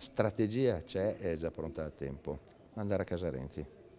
strategia c'è e è già pronta a tempo. Andare a casa Renzi.